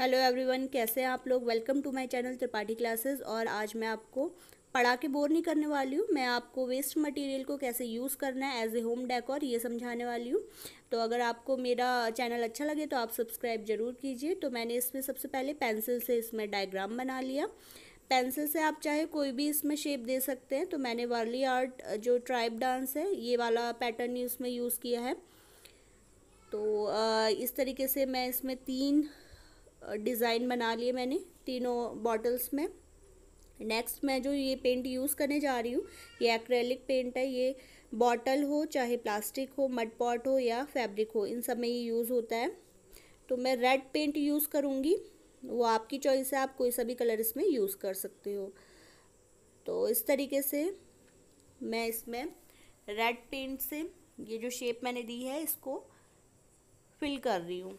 hello everyone कैसे हैं आप लोग welcome to my channel Tripathi classes और आज मैं आपको पढ़ा के बोर नहीं करने वाली हूँ मैं आपको वेस्ट मटेरियल को कैसे यूज़ करना है एज ए होम डेकोर ये समझाने वाली हूँ तो अगर आपको मेरा चैनल अच्छा लगे तो आप सब्सक्राइब ज़रूर कीजिए तो मैंने इसमें सबसे पहले पेंसिल से इसमें डायग्राम बना लिया पेंसिल से आप चाहे कोई भी इसमें शेप दे सकते हैं तो मैंने वार्ली आर्ट जो ट्राइब डांस है ये वाला पैटर्न ही उसमें यूज़ किया है तो इस तरीके से मैं इसमें तीन डिज़ाइन बना लिए मैंने तीनों बॉटल्स में नेक्स्ट मैं जो ये पेंट यूज़ करने जा रही हूँ ये एक्रेलिक पेंट है ये बॉटल हो चाहे प्लास्टिक हो मड पॉट हो या फैब्रिक हो इन सब में ये यूज़ होता है तो मैं रेड पेंट यूज़ करूँगी वो आपकी चॉइस है आप कोई सा भी कलर इसमें यूज़ कर सकते हो तो इस तरीके से मैं इसमें रेड पेंट से ये जो शेप मैंने दी है इसको फिल कर रही हूँ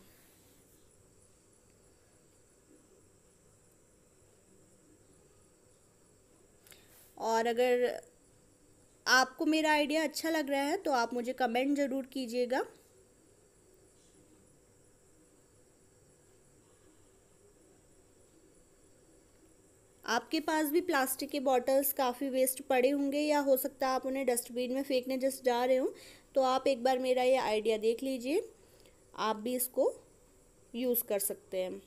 और अगर आपको मेरा आइडिया अच्छा लग रहा है तो आप मुझे कमेंट ज़रूर कीजिएगा आपके पास भी प्लास्टिक के बॉटल्स काफ़ी वेस्ट पड़े होंगे या हो सकता है आप उन्हें डस्टबिन में फेंकने जस्ट जा रहे हो तो आप एक बार मेरा ये आइडिया देख लीजिए आप भी इसको यूज़ कर सकते हैं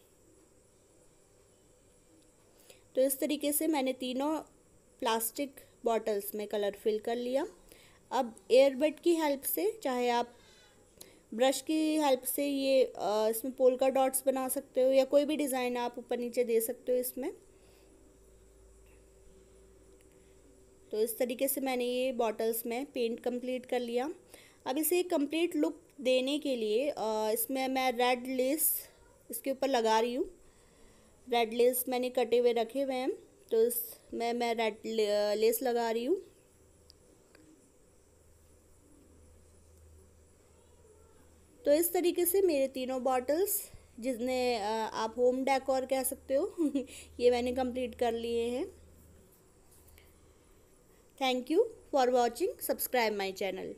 तो इस तरीके से मैंने तीनों प्लास्टिक बॉटल्स में कलर फिल कर लिया अब एयरबड की हेल्प से चाहे आप ब्रश की हेल्प से ये आ, इसमें पोल का डॉट्स बना सकते हो या कोई भी डिज़ाइन आप ऊपर नीचे दे सकते हो इसमें तो इस तरीके से मैंने ये बॉटल्स में पेंट कंप्लीट कर लिया अब इसे कंप्लीट लुक देने के लिए आ, इसमें मैं रेड लेस इसके ऊपर लगा रही हूँ रेड लेस मैंने कटे हुए रखे हुए हैं तो में मैं रेड लेस uh, लगा रही हूँ तो इस तरीके से मेरे तीनों बॉटल्स जिसने uh, आप होम डेकोर कह सकते हो ये मैंने कंप्लीट कर लिए हैं thank you for watching subscribe my channel